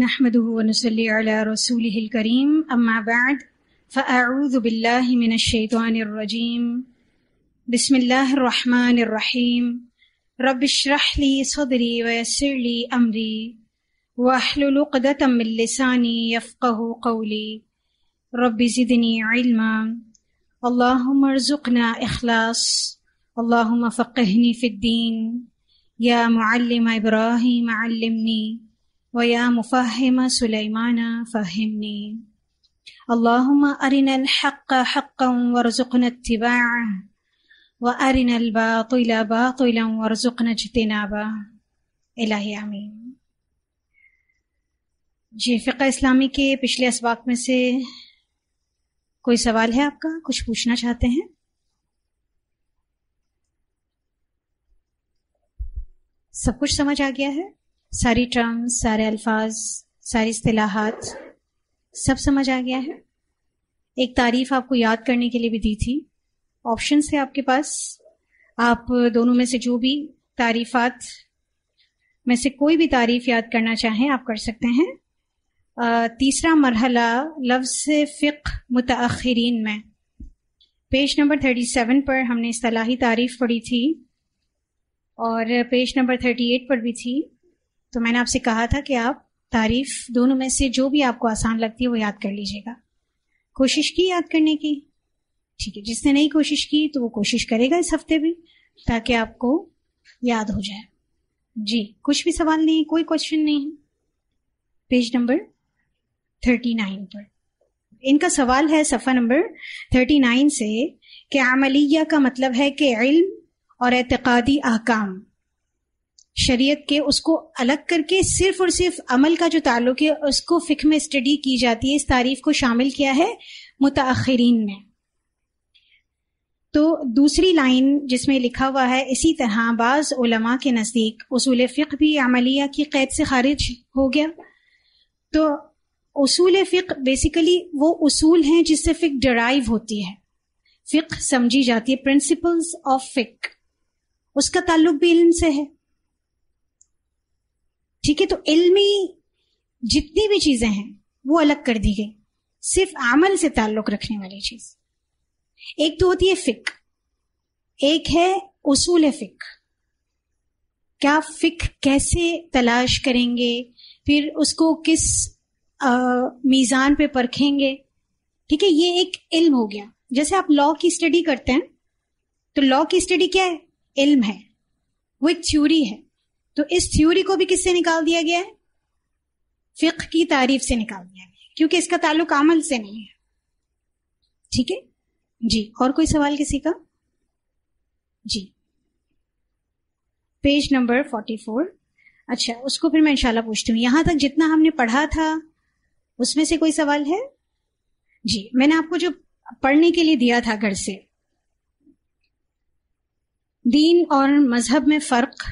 نحمده ونصلي على رسوله الكريم أما بعد فأعوذ بالله من الشيطان الرجيم بسم الله الرحمن الرحيم رب اشرح لي صدري ويسر لي أمري واحلل عقدة من لساني يفقه قولي رب زدني علما اللهم ارزقنا إخلاص اللهم فقهني في الدين يا معلم إبراهيم علمني ويا مفهم سليمان فهمني اللهم أرنا الحق حقا وارزقنا اتباعه وأرنا الباطل باطلا وارزقنا اجتنابه إلهي آمين जी फ़िका इस्लामी के पिछले इसबाक में से कोई सवाल है आपका कुछ पूछना चाहते हैं सब कुछ समझ आ गया है सारी टर्म्स सारे अल्फाज सारी असलाहत सब समझ आ गया है एक तारीफ आपको याद करने के लिए भी दी थी ऑप्शन है आपके पास आप दोनों में से जो भी तारीफात में से कोई भी तारीफ याद करना चाहें आप कर सकते हैं तीसरा मरहला लफ्ज फ़िक मुतरीन में पेज नंबर थर्टी सेवन पर हमने असलाही तारीफ पढ़ी थी और पेज नंबर थर्टी एट पर भी थी तो मैंने आपसे कहा था कि आप तारीफ दोनों में से जो भी आपको आसान लगती है वो याद कर लीजिएगा कोशिश की याद करने की ठीक है जिसने नहीं कोशिश की तो वो कोशिश करेगा इस हफ्ते भी ताकि आपको याद हो जाए जी कुछ भी सवाल नहीं है कोई क्वेश्चन नहीं है पेज नंबर थर्टी नाइन पर इनका सवाल है सफ़ा नंबर थर्टी नाइन से कि अमलिया का मतलब है कि इल्म और एतकादी अहकाम शरीयत के उसको अलग करके सिर्फ और सिर्फ अमल का जो ताल्लुक है उसको फिक में स्टडी की जाती है इस तारीफ को शामिल किया है मुताखरीन ने तो दूसरी लाइन जिसमें लिखा हुआ है इसी तरह बाज उलमा के नज़दीक उसूल फ़िक भी अमलिया की कैद से खारिज हो गया तो उसूल फ़िक बेसिकली वो उसूल हैं जिससे फ़िक डराइव होती है फ़िक समझी जाती है प्रिंसिपल्स ऑफ फ़िक उसका ताल्लुक भी इल्म से है ठीक है तो इल्मी जितनी भी चीजें हैं वो अलग कर दी गई सिर्फ आमल से ताल्लुक रखने वाली चीज एक तो होती है फिक एक है उसूल फिक क्या फिक कैसे तलाश करेंगे फिर उसको किस आ, मीजान पे परखेंगे ठीक है ये एक इल्म हो गया जैसे आप लॉ की स्टडी करते हैं तो लॉ की स्टडी क्या है इल्म है वो एक थ्योरी है तो इस थ्योरी को भी किससे निकाल दिया गया है फिक की तारीफ से निकाल दिया गया क्योंकि इसका ताल्लुक अमल से नहीं है ठीक है जी और कोई सवाल किसी का जी पेज नंबर फोर्टी फोर अच्छा उसको फिर मैं इंशाल्लाह पूछती हूँ यहां तक जितना हमने पढ़ा था उसमें से कोई सवाल है जी मैंने आपको जो पढ़ने के लिए दिया था घर से दीन और मजहब में फर्क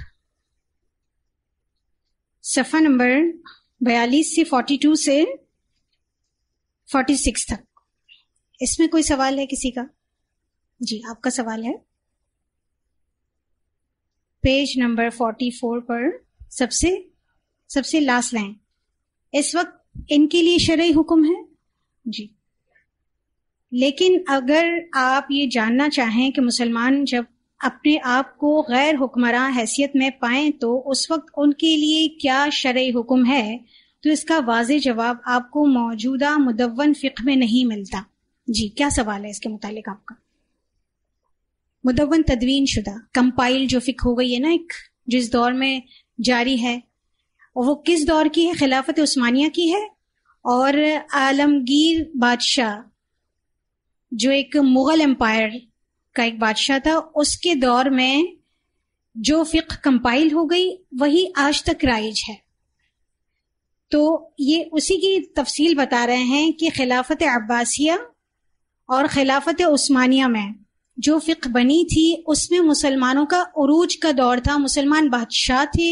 सफ़ा नंबर बयालीस से फोर्टी टू से फोर्टी सिक्स तक इसमें कोई सवाल है किसी का जी आपका सवाल है पेज नंबर फोर्टी फोर पर सबसे सबसे लास्ट लाइन इस वक्त इनके लिए शरय हुक्म है जी लेकिन अगर आप ये जानना चाहें कि मुसलमान जब अपने आप को गैर हुक्मरान हैसियत में पाए तो उस वक्त उनके लिए क्या शर्य हुक्म है तो इसका वाज जवाब आपको मौजूदा मुदवन फ़िक में नहीं मिलता जी क्या सवाल है इसके मुतालिक आपका मुदवन तदवीन शुदा कंपाइल जो फ़िक हो गई है ना एक जिस दौर में जारी है और वो किस दौर की है खिलाफत उस्मानिया की है और आलमगीर बादशाह जो एक मुग़ल एम्पायर का एक बादशाह था उसके दौर में जो फ़िक कंपाइल हो गई वही आज तक राइज है तो ये उसी की तफसील बता रहे हैं कि खिलाफत अब्बासिया और खिलाफत उस्मानिया में जो फ़िक बनी थी उसमें मुसलमानों का अरूज का दौर था मुसलमान बादशाह थे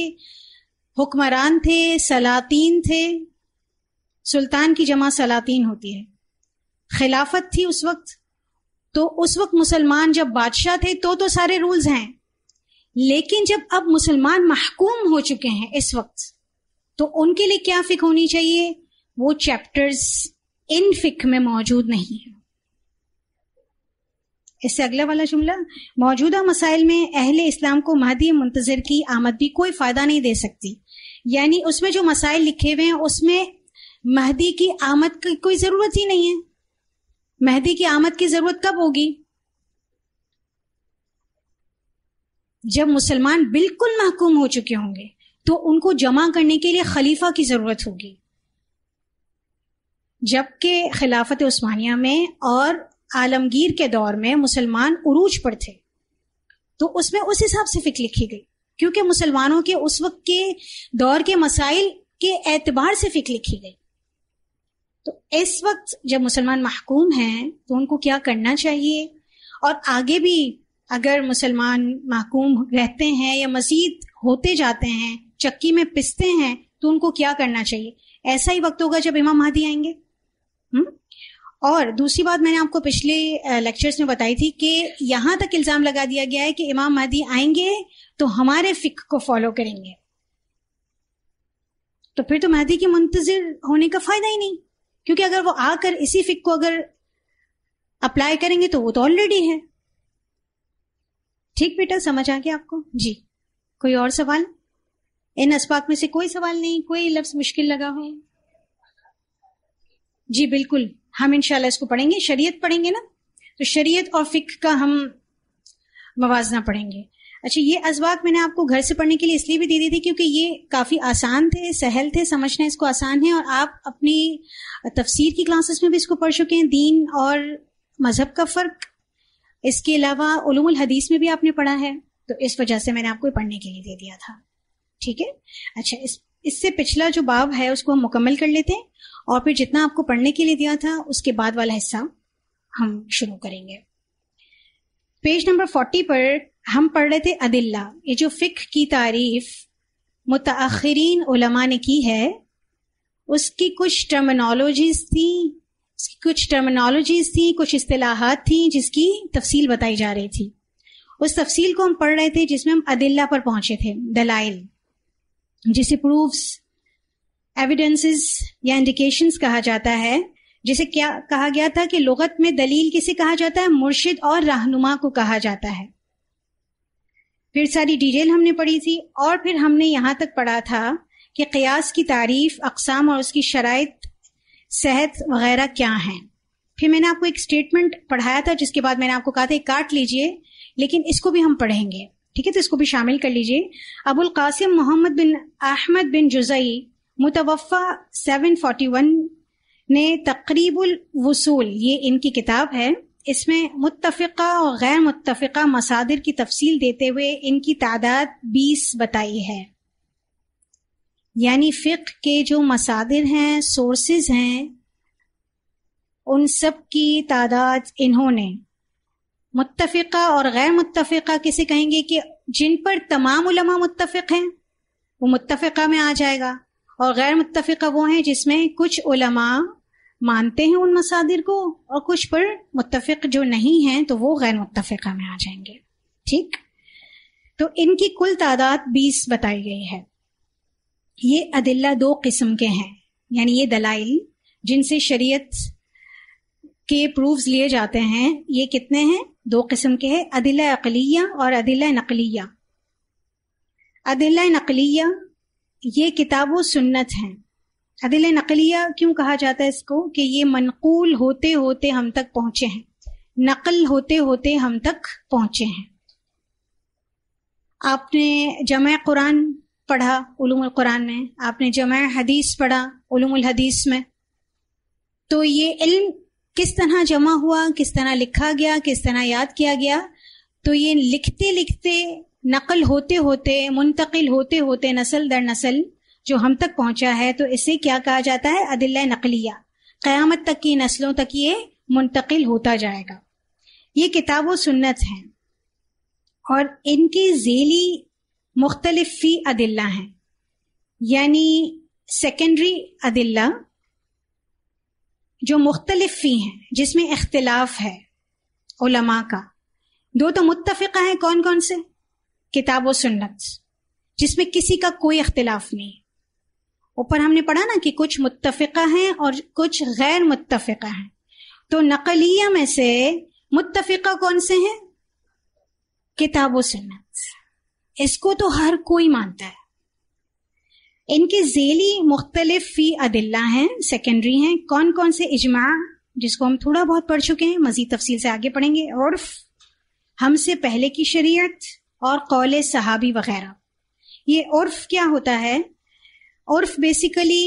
हुक्मरान थे सलातीन थे सुल्तान की जमा सलातीन होती है खिलाफत थी उस वक्त तो उस वक्त मुसलमान जब बादशाह थे तो तो सारे रूल्स हैं लेकिन जब अब मुसलमान महकूम हो चुके हैं इस वक्त तो उनके लिए क्या फिक होनी चाहिए वो चैप्टर्स इन फिक में मौजूद नहीं है इससे अगला वाला जुमला मौजूदा मसाइल में अहले इस्लाम को महदी मुंतजर की आमद भी कोई फायदा नहीं दे सकती यानी उसमें जो मसाइल लिखे हुए हैं उसमें महदी की आमद की कोई जरूरत ही नहीं है मेहदी की आमद की जरूरत कब होगी जब मुसलमान बिल्कुल महकूम हो चुके होंगे तो उनको जमा करने के लिए खलीफा की जरूरत होगी जबकि खिलाफत उस्मानिया में और आलमगीर के दौर में मुसलमान उरूज पर थे तो उसमें उस हिसाब से फिक्र लिखी गई क्योंकि मुसलमानों के उस वक्त के दौर के मसाइल के एतबार से फिक्र लिखी गई तो इस वक्त जब मुसलमान महकूम हैं तो उनको क्या करना चाहिए और आगे भी अगर मुसलमान महकूम रहते हैं या मजीद होते जाते हैं चक्की में पिसते हैं तो उनको क्या करना चाहिए ऐसा ही वक्त होगा जब इमाम महदी आएंगे हुँ? हम्म? और दूसरी बात मैंने आपको पिछले लेक्चर्स में बताई थी कि यहां तक इल्ज़ाम लगा दिया गया है कि इमाम महदी आएंगे तो हमारे फिक को फॉलो करेंगे तो फिर तो महदी के मुंतजर होने का फायदा ही नहीं क्योंकि अगर वो आकर इसी फिक को अगर अप्लाई करेंगे तो वो तो ऑलरेडी है ठीक बेटा समझ आ गया आपको जी कोई और सवाल इन असबाक में से कोई सवाल नहीं कोई लफ्ज मुश्किल लगा हो जी बिल्कुल हम इंशाल्लाह इसको पढ़ेंगे शरीयत पढ़ेंगे ना तो शरीयत और फिक का हम मवाजना पढ़ेंगे अच्छा ये अजवाक मैंने आपको घर से पढ़ने के लिए इसलिए भी दे दी थी क्योंकि ये काफ़ी आसान थे सहल थे समझना इसको आसान है और आप अपनी तफसीर की क्लासेस में भी इसको पढ़ चुके हैं दीन और मज़हब का फ़र्क इसके अलावा उलूमुल हदीस में भी आपने पढ़ा है तो इस वजह से मैंने आपको पढ़ने के लिए दे दिया था ठीक है अच्छा इस इससे पिछला जो बाब है उसको हम मुकम्मल कर लेते हैं और फिर जितना आपको पढ़ने के लिए दिया था उसके बाद वाला हिस्सा हम शुरू करेंगे पेज नंबर फोर्टी पर हम पढ़ रहे थे अदिल्ला ये जो फिक्र की तारीफ मुतअखरीन उलमा ने की है उसकी कुछ टर्मिनोलॉजीज थी उसकी कुछ टर्मिनोलॉजीज थी कुछ असलाहत थी जिसकी तफसील बताई जा रही थी उस तफसील को हम पढ़ रहे थे जिसमें हम अदिल्ला पर पहुंचे थे दलाइल जिसे प्रूफ एविडेंसेस या इंडिकेशंस कहा जाता है जिसे क्या कहा गया था कि लगत में दलील किसे कहा जाता है मुर्शिद और रहनुमा को कहा जाता है फिर सारी डिटेल हमने पढ़ी थी और फिर हमने यहाँ तक पढ़ा था कि क़यास की तारीफ अकसाम और उसकी शराइ सेहत वगैरह क्या हैं फिर मैंने आपको एक स्टेटमेंट पढ़ाया था जिसके बाद मैंने आपको कहा था काट लीजिए लेकिन इसको भी हम पढ़ेंगे ठीक है तो इसको भी शामिल कर लीजिए अबुल कासिम मोहम्मद बिन अहमद बिन जुजई मुतवफ़ा 741 ने तकरीबुल वसूल ये इनकी किताब है इसमें मुतफ़ा और गैर मुतफ़ा मसादिर की तफसील देते हुए इनकी तादाद बीस बताई है यानी फ़िक के जो मसादिर हैं सोर्स हैं उन सब की तादाद इन्होंने मुतफ़ा और गैर मुतफ़ा किसे कहेंगे कि जिन पर तमाम उलमा मुतफ़ हैं वो मुतफ़ा में आ जाएगा और गैर मुतफ़ा वो हैं जिसमें कुछ उलमा मानते हैं उन मसादिर को और कुछ पर मुतफ़ जो नहीं है तो वो गैर मुतफिका में आ जाएंगे ठीक तो इनकी कुल तादाद बीस बताई गई है ये अदिल्ला दो किस्म के हैं यानी ये दलाइल जिनसे शरीयत के प्रूफ्स लिए जाते हैं ये कितने हैं दो किस्म के हैं अदिल्ला अकलिया और अदिल्ला नकलिया अदिल्ला नकलिया ये किताबो सुन्नत हैं अदिल नकलिया क्यों कहा जाता है इसको कि ये मनकूल होते होते हम तक पहुंचे हैं नकल होते होते हम तक पहुंचे हैं आपने जमा कुरान पढ़ा उलूम कुरान में आपने जमा हदीस पढ़ा उलूम हदीस में तो ये इल्म किस तरह जमा हुआ किस तरह लिखा गया किस तरह याद किया गया तो ये लिखते लिखते नकल होते होते मुंतकिल होते होते नस्ल दर नस्ल जो हम तक पहुंचा है तो इसे क्या कहा जाता है अदिल्ला नकलिया क्यामत तक की नस्लों तक ये मुंतकिल होता जाएगा ये किताब व सुन्नत हैं और इनकी जेली मुख्तलफी फी अदिल्ला हैं यानी सेकेंडरी अदिल्ला जो मुख्तलफी फी हैं जिसमें इख्तलाफ है उलमा का दो तो मुतफ़ा हैं कौन कौन से किताब व सुन्नत जिसमें किसी का कोई इख्तलाफ नहीं ऊपर हमने पढ़ा ना कि कुछ मुत्तफ़ा हैं और कुछ गैर मुत्तफ़ा हैं तो नकलिया में से मुत्तफ़ा कौन से हैं किताब सुन्नत इसको तो हर कोई मानता है इनके झेली मुख्तलिफ फी अदिल्ला हैं सेकेंडरी हैं कौन कौन से इजमा जिसको हम थोड़ा बहुत पढ़ चुके हैं मजीद तफसील से आगे पढ़ेंगे उर्फ हमसे पहले की शरीयत और कौले सहाबी वगैरह ये उर्फ क्या होता है उर्फ बेसिकली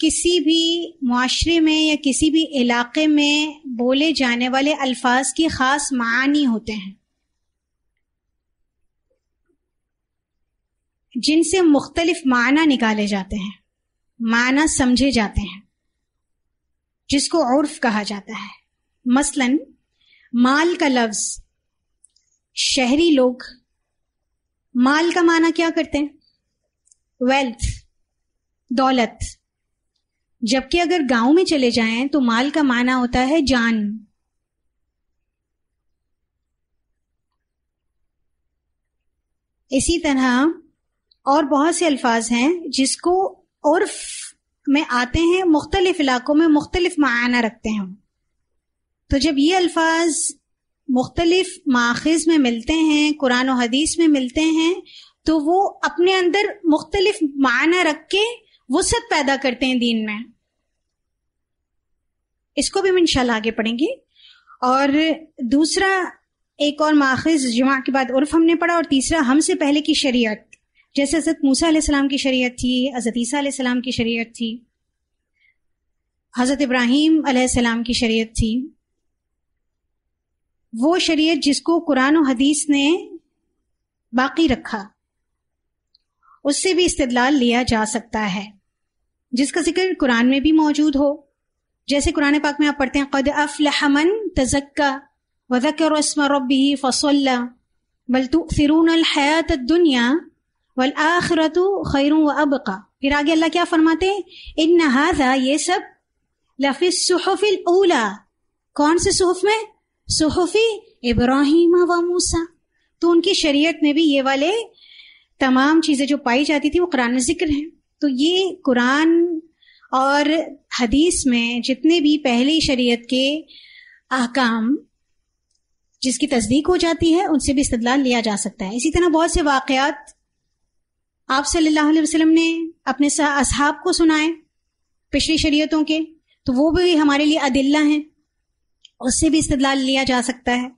किसी भी माशरे में या किसी भी इलाके में बोले जाने वाले अल्फाज की खास मानी होते हैं जिनसे मुख्तलिफ माना निकाले जाते हैं माना समझे जाते हैं जिसको उर्फ कहा जाता है मसलन माल का लफ्ज शहरी लोग माल का माना क्या करते हैं वेल्थ दौलत जबकि अगर गांव में चले जाएं तो माल का माना होता है जान इसी तरह और बहुत से अल्फाज हैं जिसको उर्फ में आते हैं मुख्तलिफ इलाकों में मुख्तलिफ माना रखते हैं तो जब ये अल्फाज मुख्तलिफ माखज में मिलते हैं कुरान और हदीस में मिलते हैं तो वो अपने अंदर मुख्तलिफ माना रख के वसत पैदा करते हैं दीन में इसको भी हम इंशाल्लाह आगे पढ़ेंगे और दूसरा एक और माखज जुमा के बाद उर्फ हमने पढ़ा और तीसरा हमसे पहले की शरीयत जैसे हजरत मूसा सलाम की शरीयत थी हजरत ईसा सलाम की शरीयत थी हजरत इब्राहिम सलाम की शरीयत थी वो शरीयत जिसको कुरान और हदीस ने बाकी रखा उससे भी इस्तेदलाल लिया जा सकता है जिसका जिक्र कुरान में भी मौजूद हो जैसे कुरान पाक में आप पढ़ते हैं कद अफलहमन तजक्का वजक्र रस्म रबी फसल्ला बल तो फिरून हयात दुनिया वल आखरत खैर व अबका फिर आगे अल्लाह क्या फरमाते इन नहाजा ये सब लफिस सुहफिल ओला कौन से सुहफ में सुहफी इब्राहिम व मूसा तो उनकी शरीयत में भी ये वाले तमाम चीज़ें जो पाई जाती थी वो कुरान में जिक्र हैं तो ये कुरान और हदीस में जितने भी पहले शरीयत के अहकाम जिसकी तस्दीक हो जाती है उनसे भी इस्तलाल लिया जा सकता है इसी तरह बहुत से वाकयात आप सल्लल्लाहु अलैहि वसल्लम ने अपने अब को सुनाए पिछली शरीयतों के तो वो भी हमारे लिए अदिल्ला हैं उससे भी इस्तलाल लिया जा सकता है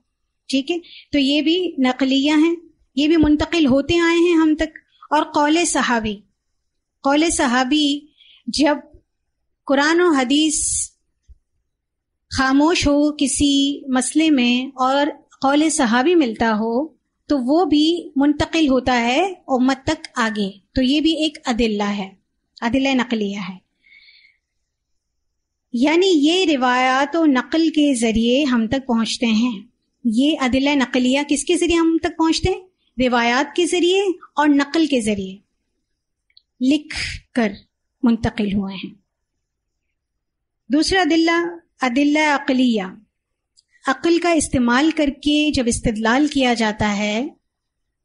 ठीक है तो ये भी नकलिया हैं ये भी मुंतकिल होते आए हैं हम तक और कौले सहावी कौल सहाबी जब कुरान और हदीस खामोश हो किसी मसले में और कौल सहाबी मिलता हो तो वो भी मुंतकिल होता है उम्मत तक आगे तो ये भी एक अदिल्ला है अदिल नकलिया है यानी ये रिवायात और नकल के ज़रिए हम तक पहुंचते हैं ये अदिल नकलिया किसके ज़रिए हम तक पहुँचते हैं रिवायात के ज़रिए और नकल के ज़रिए लिख कर मुंतकिल हुए हैं दूसरा दिल्ला अदिल्ला अकलिया अक्ल का इस्तेमाल करके जब इस्तदलाल किया जाता है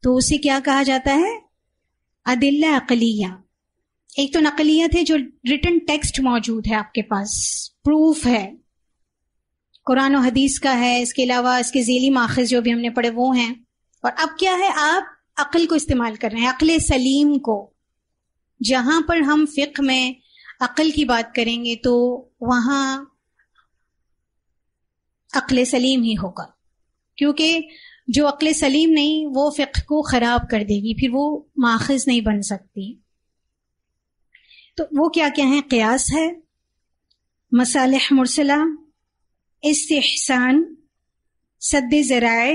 तो उसे क्या कहा जाता है अदिल्ला अकलिया एक तो नकलिया थे जो रिटर्न टेक्स्ट मौजूद है आपके पास प्रूफ है कुरान और हदीस का है इसके अलावा इसके झेली माखज जो भी हमने पढ़े वो हैं और अब क्या है आप अक्ल को इस्तेमाल कर रहे हैं अकल सलीम को जहां पर हम फिक में अकल की बात करेंगे तो वहां अकल सलीम ही होगा क्योंकि जो अकल सलीम नहीं वो फ़िक को ख़राब कर देगी फिर वो माखज नहीं बन सकती तो वो क्या क्या है क़यास है मसाल मुरसला इससान सद ज़राए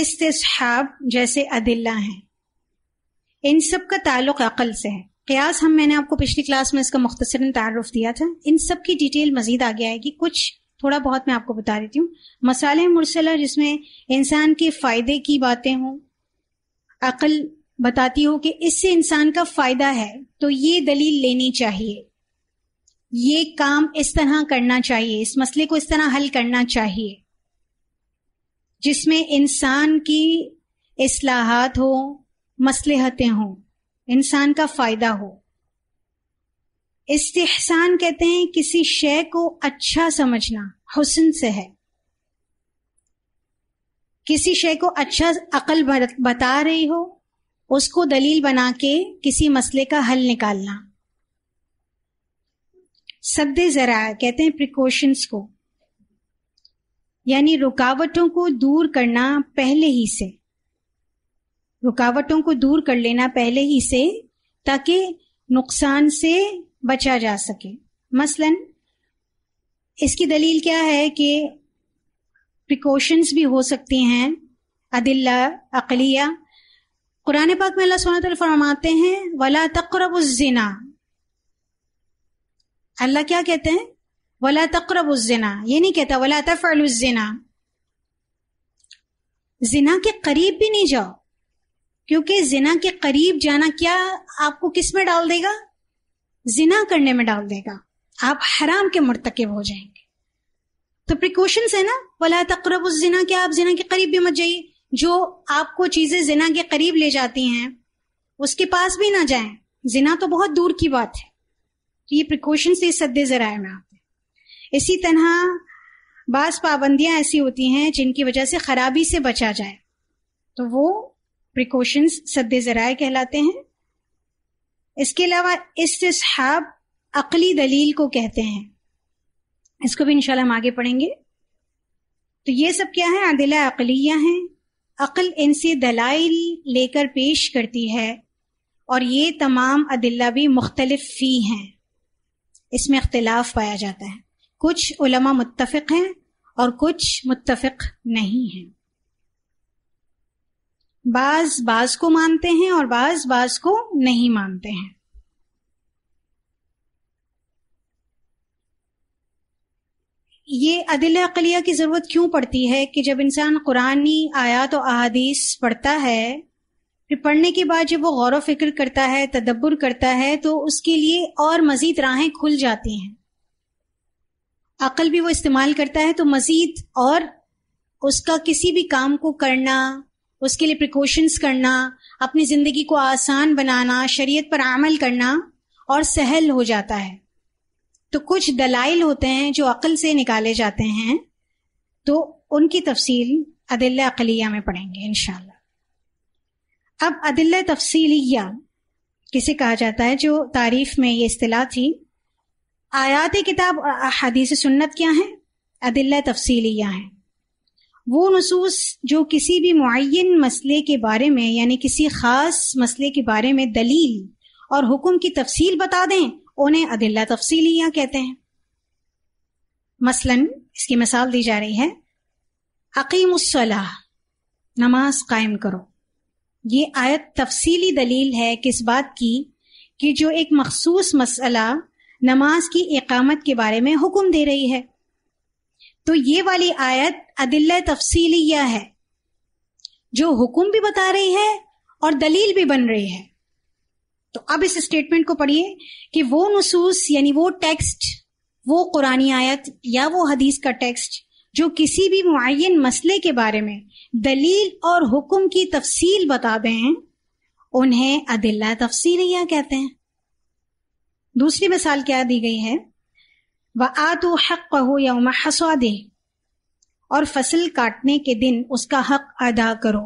इसहाब जैसे अदिल्ला हैं इन सब का ताल्लुक अकल से है क्यास हम मैंने आपको पिछली क्लास में इसका मुख्तसरन तारफ दिया था इन सब की डिटेल मजीद आगे आएगी कुछ थोड़ा बहुत मैं आपको बता देती हूँ मसाले मुरसला जिसमें इंसान के फायदे की बातें हों अकल बताती हो कि इससे इंसान का फायदा है तो ये दलील लेनी चाहिए ये काम इस तरह करना चाहिए इस मसले को इस तरह हल करना चाहिए जिसमें इंसान की असलाहत हो मसलहतें हों इंसान का फायदा हो इस्तेहसान कहते हैं किसी शय को अच्छा समझना हुसन से है किसी शय को अच्छा अकल बता रही हो उसको दलील बना के किसी मसले का हल निकालना सदे जरा कहते हैं प्रिकॉशंस को यानी रुकावटों को दूर करना पहले ही से रुकावटों को दूर कर लेना पहले ही से ताकि नुकसान से बचा जा सके मसलन इसकी दलील क्या है कि प्रिकॉशंस भी हो सकती हैं अदिल्ला अकलिया कुरान पाक में अल्लाह सुन फरमाते हैं वला तकरब उजना अल्लाह क्या कहते हैं वला तकरब उजना ये नहीं कहता वला तफल उजना जिना के करीब भी नहीं जाओ क्योंकि जिना के करीब जाना क्या आपको किस में डाल देगा जिना करने में डाल देगा आप हराम के मरतकब हो जाएंगे तो प्रिकॉशंस है ना वला तकरब उस जिना के आप जिना के करीब भी मत जाइए जो आपको चीजें जिना के करीब ले जाती हैं उसके पास भी ना जाए जिना तो बहुत दूर की बात है तो ये प्रिकॉशंस इस सदे जराए में आते इसी तरह बास पाबंदियां ऐसी होती हैं जिनकी वजह से खराबी से बचा जाए तो वो प्रिकॉशंस सद्दे ज़राए कहलाते हैं इसके अलावा इस्तिसहाब अकली दलील को कहते हैं इसको भी इंशाल्लाह हम आगे पढ़ेंगे तो ये सब क्या है आदिला अकलिया हैं अकल इनसे दलाइल लेकर पेश करती है और ये तमाम अदिल्ला भी मुख्तलिफ फी हैं इसमें इख्तलाफ पाया जाता है कुछ उलमा मुत्तफिक हैं और कुछ मुत्तफिक नहीं हैं बाज बाज को मानते हैं और बाज बाज को नहीं मानते हैं ये अदिल अकलिया की ज़रूरत क्यों पड़ती है कि जब इंसान कुरानी आयात और अहादीस पढ़ता है फिर पढ़ने के बाद जब वो गौर फिक्र करता है तदब्बर करता है तो उसके लिए और मज़ीद राहें खुल जाती हैं अकल भी वो इस्तेमाल करता है तो मज़ीद और उसका किसी भी काम को करना उसके लिए प्रिकॉशंस करना अपनी ज़िंदगी को आसान बनाना शरीयत पर अमल करना और सहल हो जाता है तो कुछ दलाइल होते हैं जो अकल से निकाले जाते हैं तो उनकी तफसील अदिल अकलिया में पढ़ेंगे इन अब अदिल तफसीलिया किसे कहा जाता है जो तारीफ में ये अतलाह थी आयात किताब हदीस सुन्नत क्या है अदिल तफसीलिया हैं वो नसूस जो किसी भी मुन मसले के बारे में यानि किसी ख़ास मसले के बारे में दलील और हुक्म की तफसील बता दें उन्हें अदिल्ला तफसीलिया कहते हैं मसलन इसकी मिसाल दी जा रही है अकीमसलाह नमाज कायम करो ये आयत तफसीली दलील है किस बात की कि जो एक मखसूस मसला नमाज की एकामत के बारे में हुक्म दे रही है तो ये वाली आयत अदिल्ला तफसीलिया है जो हुक्म भी बता रही है और दलील भी बन रही है तो अब इस स्टेटमेंट को पढ़िए कि वो नसूस यानी वो टेक्स्ट वो कुरानी आयत या वो हदीस का टेक्स्ट जो किसी भी मुन मसले के बारे में दलील और हुक्म की तफसील बता दें उन्हें अदिल्ला तफसीलिया कहते हैं दूसरी मिसाल क्या दी गई है व आतु हक हसवा दे और फसल काटने के दिन उसका हक अदा करो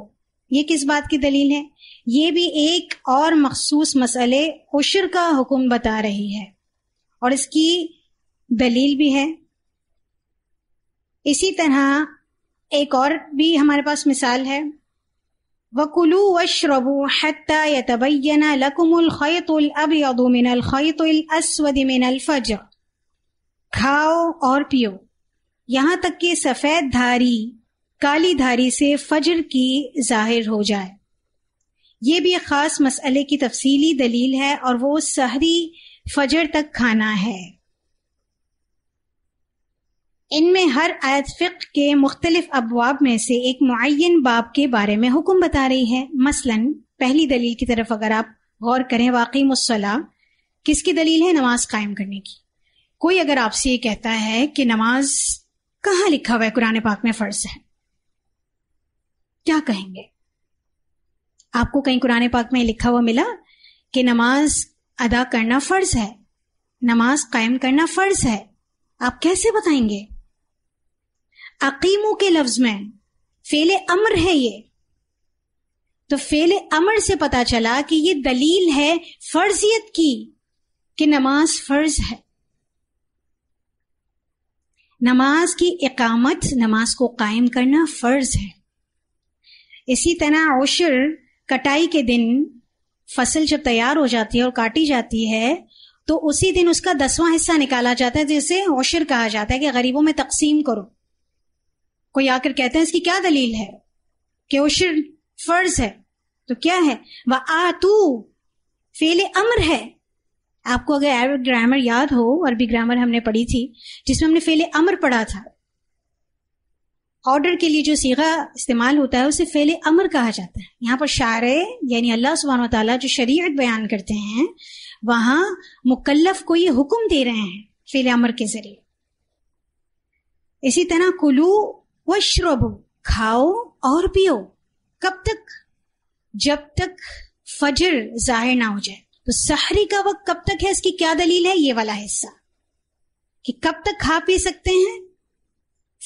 ये किस बात की दलील है ये भी एक और मखसूस मसले उशर का हुक्म बता रही है और इसकी दलील भी है इसी तरह एक और भी हमारे पास मिसाल है वकुलू वशरबू हत्ता यतबैन लकुमुल खैतुल अबयदु मिनल खैतुल अस्वद मिनल फजर खाओ और पियो यहाँ तक कि सफेद धारी काली धारी से फजर की जाहिर हो जाए ये भी एक ख़ास मसले की तफसीली दलील है और वो सहरी फजर तक खाना है इनमें हर आयत फ़िक के मुख्तलिफ अबवाब में से एक मुन बाब के बारे में हुक्म बता रही है मसलन पहली दलील की तरफ अगर आप गौर करें वाकई मुसला किसकी दलील है नमाज कायम करने की कोई अगर आपसे ये कहता है कि नमाज कहाँ लिखा हुआ है कुरान पाक में फर्ज है क्या कहेंगे आपको कहीं कुरान पाक में लिखा हुआ मिला कि नमाज अदा करना फर्ज है नमाज कायम करना फर्ज है आप कैसे बताएंगे अकीमो के लफ्ज में फेल अमर है ये तो फेले अमर से पता चला कि ये दलील है फर्जियत की कि नमाज फर्ज है नमाज की इकामत नमाज को कायम करना फ़र्ज है इसी तरह ओशर कटाई के दिन फसल जब तैयार हो जाती है और काटी जाती है तो उसी दिन उसका दसवां हिस्सा निकाला जाता है जिसे ओशर कहा जाता है कि गरीबों में तकसीम करो कोई आकर कहते हैं इसकी क्या दलील है कि ओशर फर्ज है तो क्या है वह आतू फेले अमर है आपको अगर अरबिक ग्रामर याद हो अरबी ग्रामर हमने पढ़ी थी जिसमें हमने फेले अमर पढ़ा था ऑर्डर के लिए जो सीगा इस्तेमाल होता है उसे फेले अमर कहा जाता है यहाँ पर शार यानी अल्लाह सुबहान तला जो शरीय बयान करते हैं वहां मुकल्लफ को ये हुक्म दे रहे हैं फेले अमर के जरिए इसी तरह कुलू व श्रबो खाओ और पियो कब तक जब तक फजर जाहिर ना हो जाए तो सहरी का वक्त कब तक है इसकी क्या दलील है ये वाला हिस्सा कि कब तक खा पी सकते हैं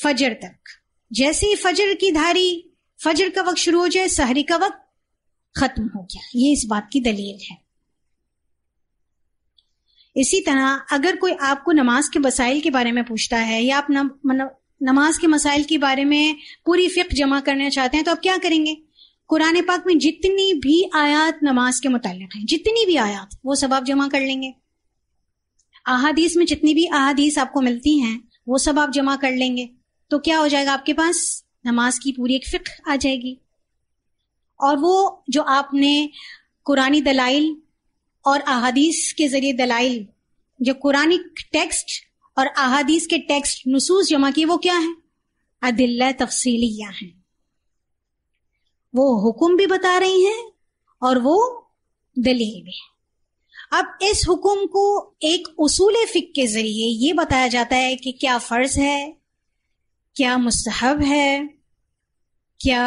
फजर तक जैसे ही फजर की धारी फजर का वक्त शुरू हो जाए सहरी का वक्त खत्म हो गया ये इस बात की दलील है इसी तरह अगर कोई आपको नमाज के मसाइल के बारे में पूछता है या आप न, न, नमाज के मसाइल के बारे में पूरी फ़िक जमा करना चाहते हैं तो आप क्या करेंगे कुरान पाक में जितनी भी आयात नमाज के मुतल हैं जितनी भी आयात वो सब आप जमा कर लेंगे अहादीस में जितनी भी अहादीस आपको मिलती हैं वो सब आप जमा कर लेंगे तो क्या हो जाएगा आपके पास नमाज की पूरी एक फ़िक्र आ जाएगी और वो जो आपने कुरानी दलाइल और अहादीस के ज़रिए दलाइल जो कुरानी टेक्स्ट और अहादीस के टेक्स्ट नसूस जमा किए वो क्या है अदिल्ला तफसीलिया हैं वो हुक्म भी बता रही हैं और वो दलील भी अब इस हुक्म को एक उसूल फिक के जरिए ये बताया जाता है कि क्या फर्ज है क्या मुस्तहब है क्या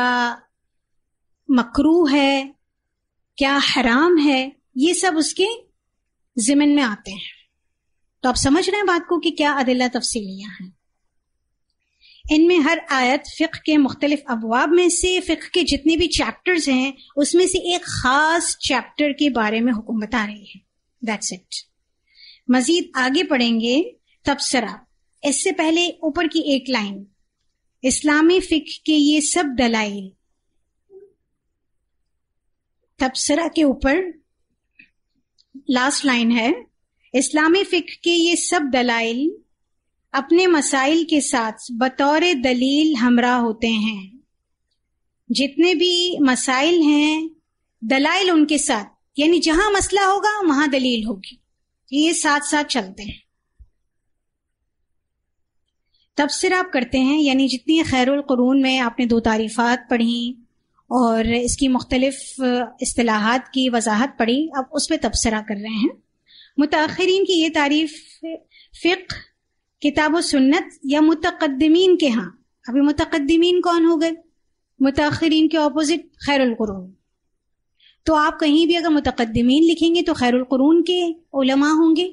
मकरू है क्या हराम है ये सब उसके जिमन में आते हैं तो आप समझ रहे हैं बात को कि क्या अदिला तफसीलियां हैं इनमें हर आयत फ़िक के मुख्तलिफ अबवाब में से फ़िक के जितने भी चैप्टर हैं उसमें से एक ख़ास चैप्टर के बारे में हुक्म बता रही है दैट्स इट मजीद आगे पढ़ेंगे तबसरा इससे पहले ऊपर की एक लाइन इस्लामी फ़िक के ये सब दलाइल तबसरा के ऊपर लास्ट लाइन है इस्लामी फ़िक के ये सब दलाइल अपने मसाइल के साथ बतौर दलील हमरा होते हैं जितने भी मसाइल हैं दलाइल उनके साथ यानी जहां मसला होगा वहां दलील होगी ये साथ साथ चलते हैं तबसर आप करते हैं यानी जितनी खैरुल क़ुरून में आपने दो तारीफ़ात पढ़ी और इसकी मुख्तलिफ असलाहत की वजाहत पढ़ी अब उस पर तबसरा कर रहे हैं मुतरीन की ये तारीफ फ़िक किताब सुन्नत या मुतकदमीन के यहाँ अभी मुतकदमीन कौन हो गए मुतरीन के ऑपोजिट खैरकुरून तो आप कहीं भी अगर मुतकदमीन लिखेंगे तो खैरकुरून के उलमा होंगे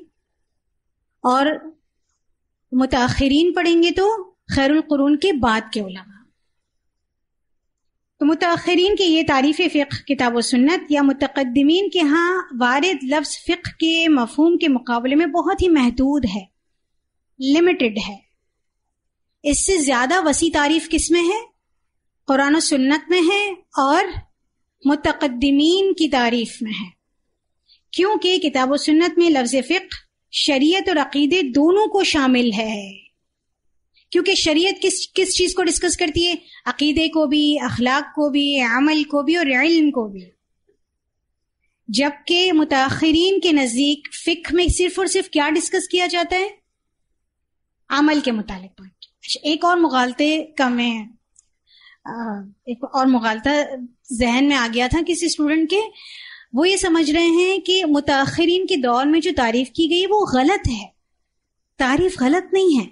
और मुतरीन पढ़ेंगे तो खैरकुरून के बाद के उलमा तो मुताखरीन की ये तारीफ फ़िक किताब सुन्नत या मुतकदमीन के यहाँ वारद लफ्ज़ फ़िक के मफहम के मुकाबले में बहुत ही महदूद है लिमिटेड है इससे ज्यादा वसी तारीफ किस में है कुरान सुन्नत में है और मुतकदमीन की तारीफ में है क्योंकि किताब सुन्नत में लफ्ज फ़िक शरीयत और अकीदे दोनों को शामिल है क्योंकि शरीयत किस किस चीज़ को डिस्कस करती है अकीदे को भी अखलाक को भी अमल को भी और इल्म को भी जबकि मुताखरीन के नज़दीक फ़िक में सिर्फ और सिर्फ क्या डिस्कस किया जाता है अमल के मुतालिक पॉइंट अच्छा, एक और मुगालते का मैं एक और मुगालता जहन में आ गया था किसी स्टूडेंट के वो ये समझ रहे हैं कि मुताखरीन के दौर में जो तारीफ की गई वो गलत है तारीफ गलत नहीं है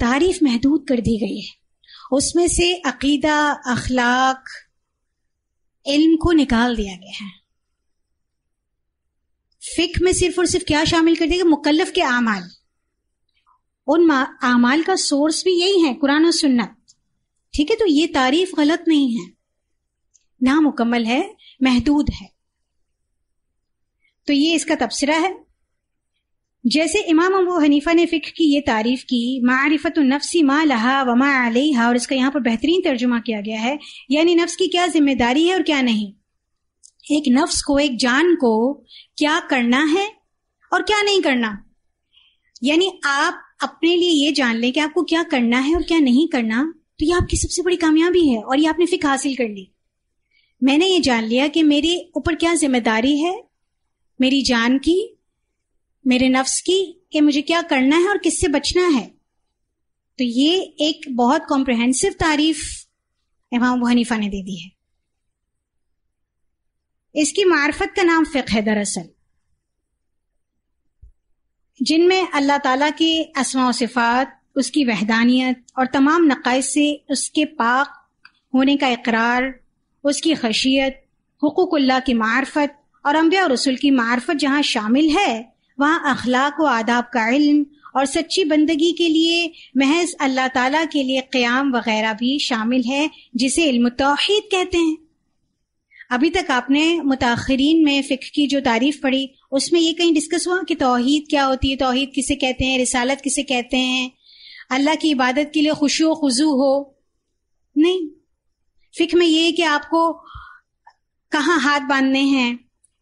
तारीफ महदूद कर दी गई है उसमें से अकीदा अखलाक इल्म को निकाल दिया गया है फिक में सिर्फ और सिर्फ क्या शामिल कर दिया गया मुकल्लफ के अमाल उन आमाल का सोर्स भी यही है कुरान और सुन्नत ठीक है तो ये तारीफ गलत नहीं है मुकम्मल है महदूद है तो ये इसका तबसरा है जैसे इमाम अबू हनीफा ने फ़िक्र की ये तारीफ की मारिफत नफ्सी मा लहा वमा अलहा और इसका यहाँ पर बेहतरीन तर्जुमा किया गया है यानी नफ्स की क्या जिम्मेदारी है और क्या नहीं एक नफ्स को एक जान को क्या करना है और क्या नहीं करना यानी आप अपने लिए ये जान लें कि आपको क्या करना है और क्या नहीं करना तो ये आपकी सबसे बड़ी कामयाबी है और ये आपने फिक हासिल कर ली मैंने ये जान लिया कि मेरे ऊपर क्या जिम्मेदारी है मेरी जान की मेरे नफ्स की कि मुझे क्या करना है और किससे बचना है तो ये एक बहुत कॉम्प्रहेंसिव तारीफ इमाम हनीफा ने दे दी है इसकी मार्फत का नाम फ़िक है दरअसल जिनमें अल्लाह ताला के असमा सिफात उसकी वहदानियत और तमाम नक़ाइज से उसके पाक होने का इकरार उसकी खशियत हकूक़ल्ला की मार्फत और अम्बिया रसुल की मार्फत जहाँ शामिल है वहाँ अखलाक व आदाब का इल्म और सच्ची बंदगी के लिए महज अल्लाह ताला के लिए क़्याम वगैरह भी शामिल है जिसे इल्म तोहद कहते हैं अभी तक आपने मुताखरीन में फ़िक्र की जो तारीफ पढ़ी उसमें ये कहीं डिस्कस हुआ कि तोहहीद क्या होती है तोहहीद किसे कहते हैं रिसालत किसे कहते हैं अल्लाह की इबादत के लिए व खुजू हो नहीं फ़िक्र में ये है कि आपको कहाँ हाथ बांधने हैं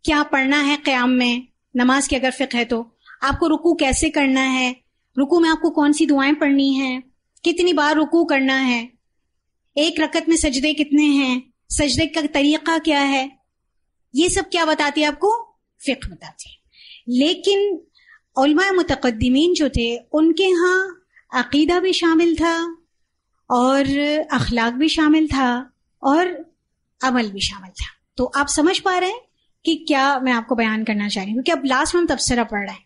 क्या पढ़ना है क़्याम में नमाज की अगर फ़िक्र है तो आपको रुकू कैसे करना है रुकू में आपको कौन सी दुआएं पढ़नी हैं कितनी बार रुकू करना है एक रकत में सजदे कितने हैं सजदे का तरीका क्या है ये सब क्या बताती है आपको फिक्र बताती है लेकिन मतकदमीन जो थे उनके यहाँ अकीदा भी शामिल था और अखलाक भी शामिल था और अमल भी शामिल था तो आप समझ पा रहे हैं कि क्या मैं आपको बयान करना चाह रही हूँ क्योंकि अब लास्ट में हम तबसरा पढ़ रहे हैं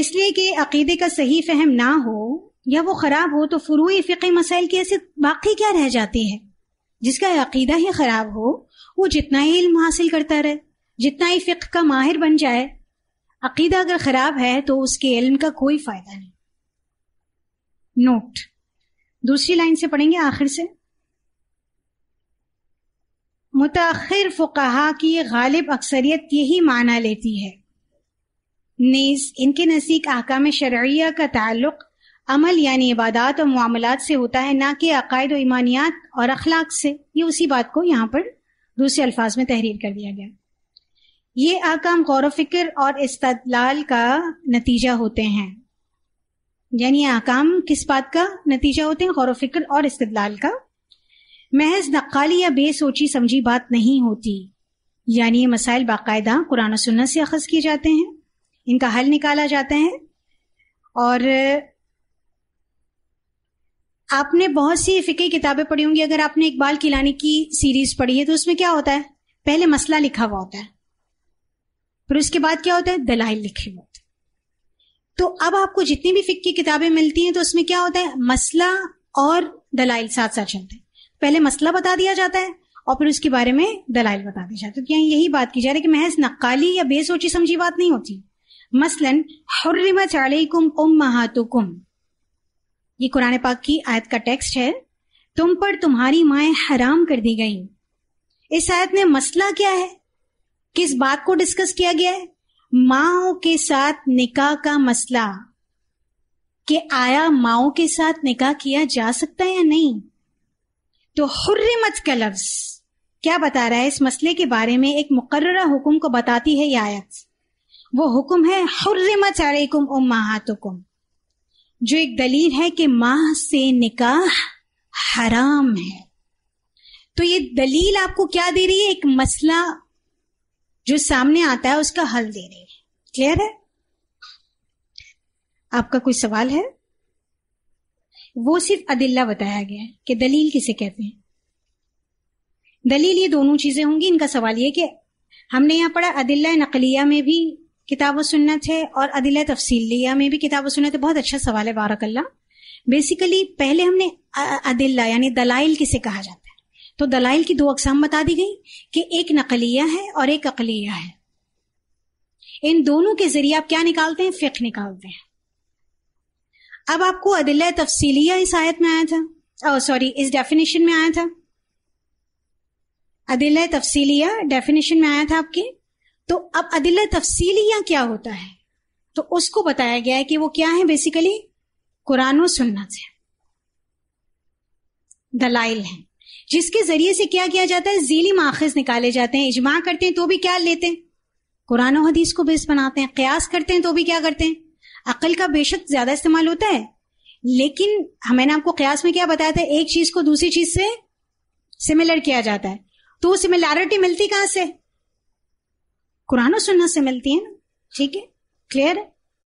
इसलिए कि अकीदे का सही फहम ना हो या वो खराब हो तो फुरूई फ़िकी मसाइल की ऐसे बाकी क्या रह जाती है जिसका अकीदा ही खराब हो वो जितना ही इल्म हासिल करता रहे जितना ही फ़िक का माहिर बन जाए अकीदा अगर ख़राब है तो उसके इल्म का कोई फ़ायदा नहीं नोट दूसरी लाइन से पढ़ेंगे आखिर से मुताखिर फ़ुकाहा की गालिब अक्सरियत यही माना लेती है नीज़ इनके नज़दीक अहकाम शरिया का ताल्लुक़ अमल यानी इबादत और मामला से होता है ना कि अकायद व ईमानियात और अखलाक से ये उसी बात को यहाँ पर दूसरे अल्फाज में तहरीर कर दिया गया ये आकाम गौर फिक्र और इस्तलाल का नतीजा होते हैं यानी आकाम किस बात का नतीजा होते हैं गौर फिक्र और इस्तलाल का महज नकाली या बेसोची समझी बात नहीं होती यानी ये मसाइल बाकायदा कुरान सुन्नत से अखज़ किए जाते हैं इनका हल निकाला जाता है और आपने बहुत सी फिके किताबें पढ़ी होंगी अगर आपने इकबाल किलानी की सीरीज पढ़ी है तो उसमें क्या होता है पहले मसला लिखा हुआ होता है फिर उसके बाद क्या होता है दलाइल लिखे हुए होते तो अब आपको जितनी भी फिक की किताबें मिलती हैं तो उसमें क्या होता है मसला और दलाइल साथ साथ चलते हैं पहले मसला बता दिया जाता है और फिर उसके बारे में दलाइल बता दी जाती है तो यही बात की जा रही है कि महज नक्काली या बेसोची समझी बात नहीं होती मसलन हर्रिमत अलैकुम महातुकुम ये कुरान पाक की आयत का टेक्स्ट है तुम पर तुम्हारी माए हराम कर दी गई इस आयत में मसला क्या है किस बात को डिस्कस किया गया है माओ के साथ निकाह का मसला कि आया माओ के साथ निकाह किया जा सकता है या नहीं तो हुर्रिमत का लफ्ज क्या बता रहा है इस मसले के बारे में एक मुकर हुक्म को बताती है यह आयत वो हुक्म है हुर्रिमत अलैकुम उम्माहातुकुम जो एक दलील है कि माह से निकाह हराम है तो ये दलील आपको क्या दे रही है एक मसला जो सामने आता है उसका हल दे रही है क्लियर है आपका कोई सवाल है वो सिर्फ अदिल्ला बताया गया है कि दलील किसे कहते हैं दलील ये दोनों चीजें होंगी इनका सवाल ये कि हमने यहां पढ़ा अदिल्ला नकलिया में भी किताब सुन्नत है और अदिल तफसीलिया में भी किताब सुन्नत बहुत अच्छा सवाल है बारकल्ला बेसिकली पहले हमने अदिल्ला यानी दलाइल किसे कहा जाता है तो दलाइल की दो अकसाम बता दी गई कि एक नकलिया है और एक अकलिया है इन दोनों के जरिए आप क्या निकालते हैं फिक निकालते हैं अब आपको अदिल तफसीलिया इस आयत में आया था सॉरी इस डेफिनेशन में आया था अदिल तफसीलिया डेफिनेशन में आया था आपके तो अब अदिल तफसीलिया क्या होता है तो उसको बताया गया है कि वो क्या है बेसिकली कुरान और सुन्नत है दलाइल है जिसके जरिए से क्या किया जाता है जीली माखज निकाले जाते हैं इजमा करते हैं तो भी क्या लेते हैं कुरान और हदीस को बेस बनाते हैं कयास करते हैं तो भी क्या करते हैं अकल का बेशक ज्यादा इस्तेमाल होता है लेकिन हमें आपको कयास में क्या बताया था एक चीज को दूसरी चीज से सिमिलर किया जाता है तो वो सिमिलैरिटी मिलती कहां से कुरान और से मिलती है ना ठीक है क्लियर है